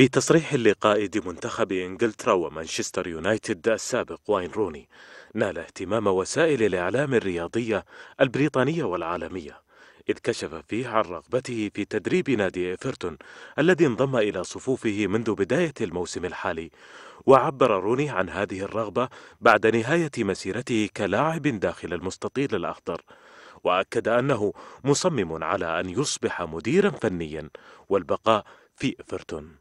في تصريح لقائد منتخب انجلترا ومانشستر يونايتد السابق واين روني نال اهتمام وسائل الاعلام الرياضيه البريطانيه والعالميه إذ كشف فيه عن رغبته في تدريب نادي ايفرتون الذي انضم إلى صفوفه منذ بداية الموسم الحالي وعبر روني عن هذه الرغبة بعد نهاية مسيرته كلاعب داخل المستطيل الأخضر وأكد أنه مصمم على أن يصبح مديرا فنيا والبقاء في ايفرتون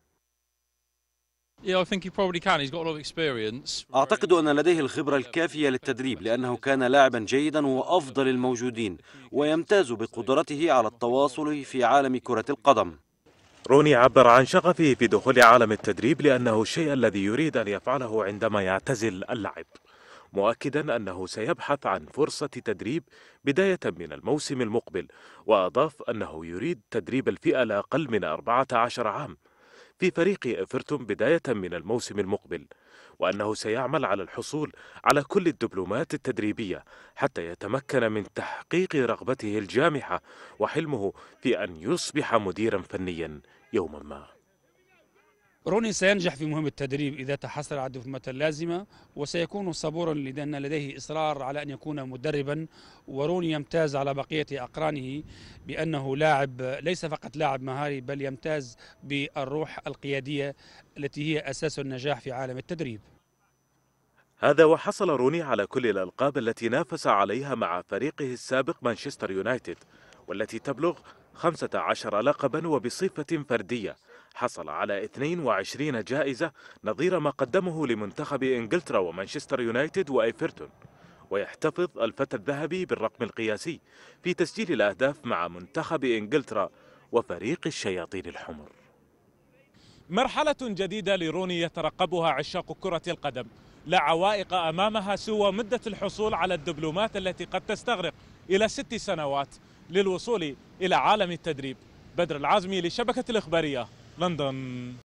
أعتقد أن لديه الخبرة الكافية للتدريب لأنه كان لاعبا جيدا وأفضل الموجودين ويمتاز بقدرته على التواصل في عالم كرة القدم روني عبر عن شغفه في دخول عالم التدريب لأنه الشيء الذي يريد أن يفعله عندما يعتزل اللعب مؤكدا أنه سيبحث عن فرصة تدريب بداية من الموسم المقبل وأضاف أنه يريد تدريب الفئة الأقل من 14 عام في فريق إفرتون بداية من الموسم المقبل وأنه سيعمل على الحصول على كل الدبلومات التدريبية حتى يتمكن من تحقيق رغبته الجامحة وحلمه في أن يصبح مديرا فنيا يوما ما روني سينجح في مهمة التدريب إذا تحصل على الدفمة اللازمة وسيكون صبورا لأن لديه إصرار على أن يكون مدربا وروني يمتاز على بقية أقرانه بأنه لاعب ليس فقط لاعب مهاري بل يمتاز بالروح القيادية التي هي أساس النجاح في عالم التدريب هذا وحصل روني على كل الألقاب التي نافس عليها مع فريقه السابق مانشستر يونايتد والتي تبلغ 15 لقبا وبصفة فردية حصل على 22 جائزة نظير ما قدمه لمنتخب إنجلترا ومانشستر يونايتد وإيفرتون ويحتفظ الفتى الذهبي بالرقم القياسي في تسجيل الأهداف مع منتخب إنجلترا وفريق الشياطين الحمر مرحلة جديدة لروني يترقبها عشاق كرة القدم لا عوائق أمامها سوى مدة الحصول على الدبلومات التي قد تستغرق إلى ست سنوات للوصول إلى عالم التدريب بدر العازمي لشبكة الإخبارية London.